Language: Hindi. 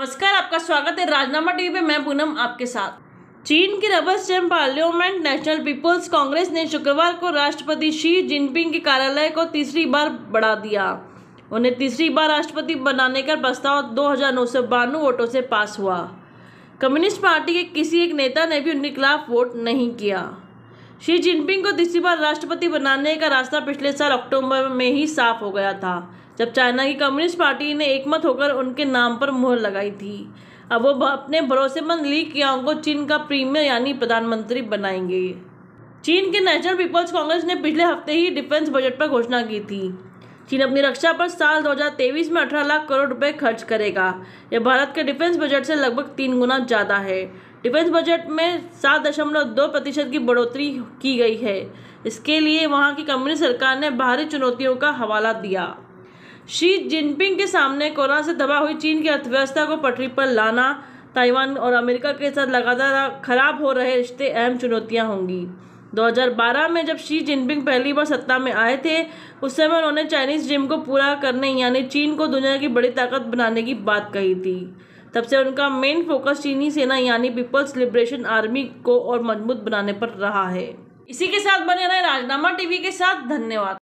नमस्कार आपका स्वागत है राजनामा टीवी पे मैं पूनम आपके साथ चीन की rubber stamp parliament National People's Congress ने शुक्रवार को राष्ट्रपति शी जिनपिंग के कार्यालय को तीसरी बार बढ़ा दिया उन्हें तीसरी बार राष्ट्रपति बनाने का प्रस्ताव दो वोटों से पास हुआ कम्युनिस्ट पार्टी के किसी एक नेता ने भी उनके खिलाफ वोट नहीं किया शी जिनपिंग को तीसरी बार राष्ट्रपति बनाने का रास्ता पिछले साल अक्टूबर में ही साफ हो गया था जब चाइना की कम्युनिस्ट पार्टी ने एकमत होकर उनके नाम पर मुहर लगाई थी अब वो अपने भरोसेमंद ली कियांग को चीन का प्रीमियर यानी प्रधानमंत्री बनाएंगे चीन के नेशनल पीपल्स कांग्रेस ने पिछले हफ्ते ही डिफेंस बजट पर घोषणा की थी चीन अपनी रक्षा पर साल 2023 में 18 लाख करोड़ रुपए खर्च करेगा यह भारत के डिफेंस बजट से लगभग तीन गुना ज़्यादा है डिफेंस बजट में सात दशमलव दो प्रतिशत की बढ़ोतरी की गई है इसके लिए वहाँ की कम्युनिस्ट सरकार ने बाहरी चुनौतियों का हवाला दिया शी जिनपिंग के सामने कोरोना से दबा हुई चीन की अर्थव्यवस्था को पटरी पर लाना ताइवान और अमेरिका के साथ लगातार खराब हो रहे रिश्ते अहम चुनौतियां होंगी 2012 में जब शी जिनपिंग पहली बार सत्ता में आए थे उस समय उन्होंने चाइनीज जिम को पूरा करने यानी चीन को दुनिया की बड़ी ताकत बनाने की बात कही थी तब से उनका मेन फोकस चीनी सेना यानी पीपल्स लिबरेशन आर्मी को और मजबूत बनाने पर रहा है इसी के साथ बने रहे राजनामा टीवी के साथ धन्यवाद